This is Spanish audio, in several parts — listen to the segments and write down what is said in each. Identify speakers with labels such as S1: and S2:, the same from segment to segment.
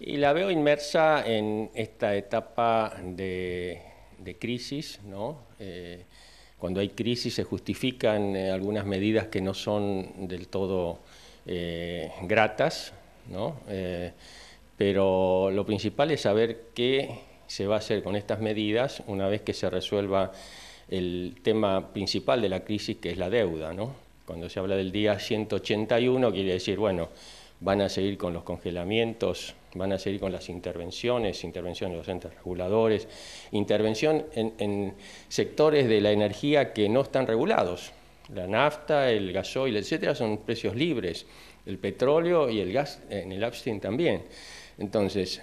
S1: Y la veo inmersa en esta etapa de, crisis, ¿no? Eh, cuando hay crisis se justifican eh, algunas medidas que no son del todo eh, gratas, ¿no? pero lo principal es saber qué se va a hacer con estas medidas una vez que se resuelva el tema principal de la crisis, que es la deuda. ¿no? Cuando se habla del día 181, quiere decir, bueno, van a seguir con los congelamientos Van a seguir con las intervenciones, intervención de los entes reguladores, intervención en, sectores de la energía que no están regulados. La nafta, el gasoil, etcétera, son precios libres. El petróleo y el gas en el upstream también. Entonces,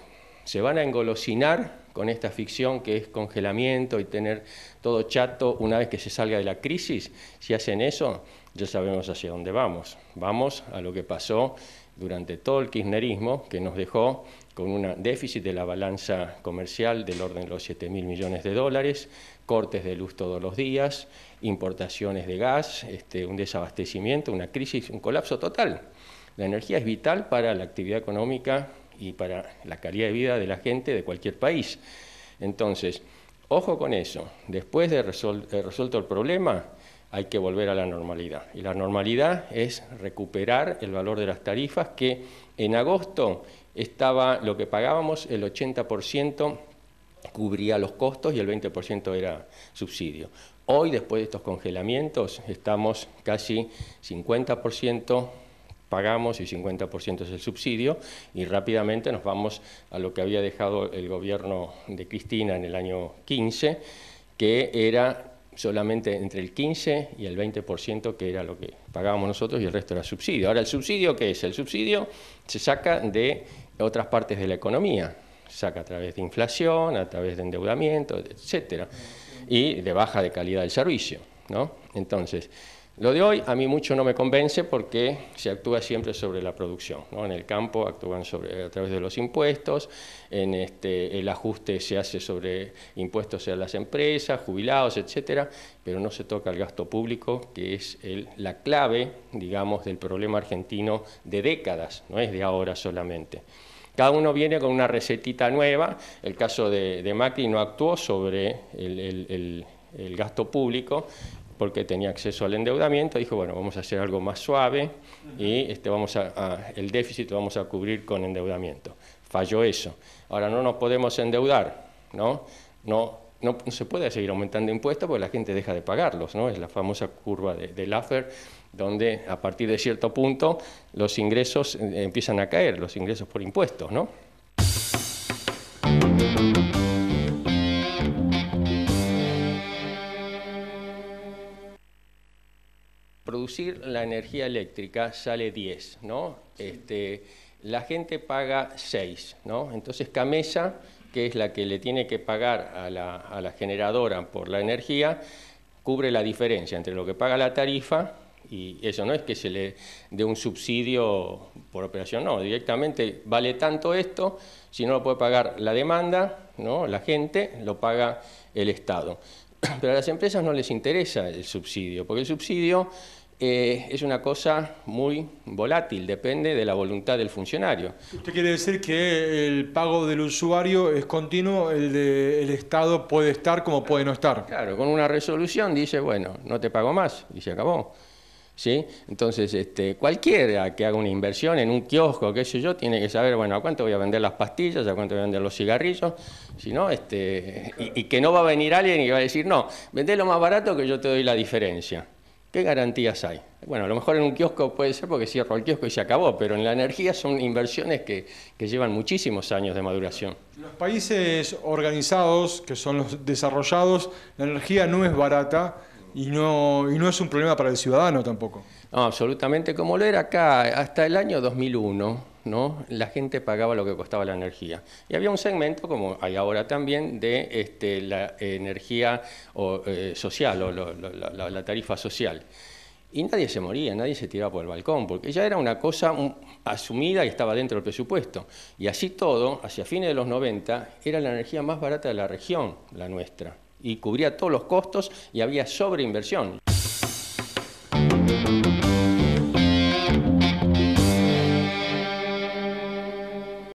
S1: se van a engolosinar con esta ficción que es congelamiento y tener todo chato una vez que se salga de la crisis, si hacen eso, ya sabemos hacia dónde vamos. Vamos a lo que pasó durante todo el kirchnerismo, que nos dejó con un déficit de la balanza comercial del orden de los 7 mil millones de dólares, cortes de luz todos los días, importaciones de gas, este, un desabastecimiento, una crisis, un colapso total. La energía es vital para la actividad económica y para la calidad de vida de la gente de cualquier país. Entonces, ojo con eso, después de eh, resuelto el problema hay que volver a la normalidad. Y la normalidad es recuperar el valor de las tarifas que en agosto estaba lo que pagábamos, el 80% cubría los costos y el 20% era subsidio. Hoy, después de estos congelamientos, estamos casi 50% pagamos y 50% es el subsidio y rápidamente nos vamos a lo que había dejado el gobierno de Cristina en el año 15, que era solamente entre el 15 y el 20% que era lo que pagábamos nosotros y el resto era subsidio. Ahora, ¿el subsidio qué es? El subsidio se saca de otras partes de la economía, se saca a través de inflación, a través de endeudamiento, etcétera, y de baja de calidad del servicio, ¿no? Entonces, lo de hoy a mí mucho no me convence porque se actúa siempre sobre la producción. En el campo actúan sobre, a través de los impuestos, en este, el ajuste se hace sobre impuestos a las empresas, jubilados, etcétera, pero no se toca el gasto público, que es la clave, digamos, del problema argentino de décadas, no es de ahora solamente. Cada uno viene con una recetita nueva. El caso de, de Macri no actuó sobre el gasto público porque tenía acceso al endeudamiento, dijo, bueno, vamos a hacer algo más suave y este, vamos a, el déficit lo vamos a cubrir con endeudamiento. Falló eso. Ahora no nos podemos endeudar, ¿no? No, se puede seguir aumentando impuestos porque la gente deja de pagarlos, ¿no? Es la famosa curva de, de Laffer, donde a partir de cierto punto los ingresos eh, empiezan a caer, los ingresos por impuestos, ¿no? producir la energía eléctrica sale 10, ¿no? Este, la gente paga 6, ¿no? Entonces Camesa, que es la que le tiene que pagar a la, a la generadora por la energía, cubre la diferencia entre lo que paga la tarifa y eso no es que se le dé un subsidio por operación, no, directamente vale tanto esto, si no lo puede pagar la demanda, ¿no? la gente, lo paga el Estado. Pero a las empresas no les interesa el subsidio, porque el subsidio eh, es una cosa muy volátil, depende de la voluntad del funcionario. ¿Usted quiere decir que el pago del usuario es continuo, el del Estado puede estar como puede no estar? Claro, con una resolución dice, bueno, no te pago más y se acabó. ¿Sí? Entonces, este, cualquiera que haga una inversión en un kiosco, qué sé yo, tiene que saber, bueno, a cuánto voy a vender las pastillas, a cuánto voy a vender los cigarrillos, este, y, que no va a venir alguien y va a decir, no, vende lo más barato que yo te doy la diferencia. ¿Qué garantías hay? Bueno, a lo mejor en un kiosco puede ser porque cierro el kiosco y se acabó, pero en la energía son inversiones que, que llevan muchísimos años de maduración. Los países organizados, que son los desarrollados, la energía no es barata y no, y no es un problema para el ciudadano tampoco. No, absolutamente, como lo era acá, hasta el año 2001, ¿no? la gente pagaba lo que costaba la energía. Y había un segmento, como hay ahora también, de este, la energía eh, social o la, la tarifa social. Y nadie se moría, nadie se tiraba por el balcón, porque ya era una cosa mm, asumida y estaba dentro del presupuesto. Y así todo, hacia fines de los 90, era la energía más barata de la región, la nuestra y cubría todos los costos y había sobreinversión.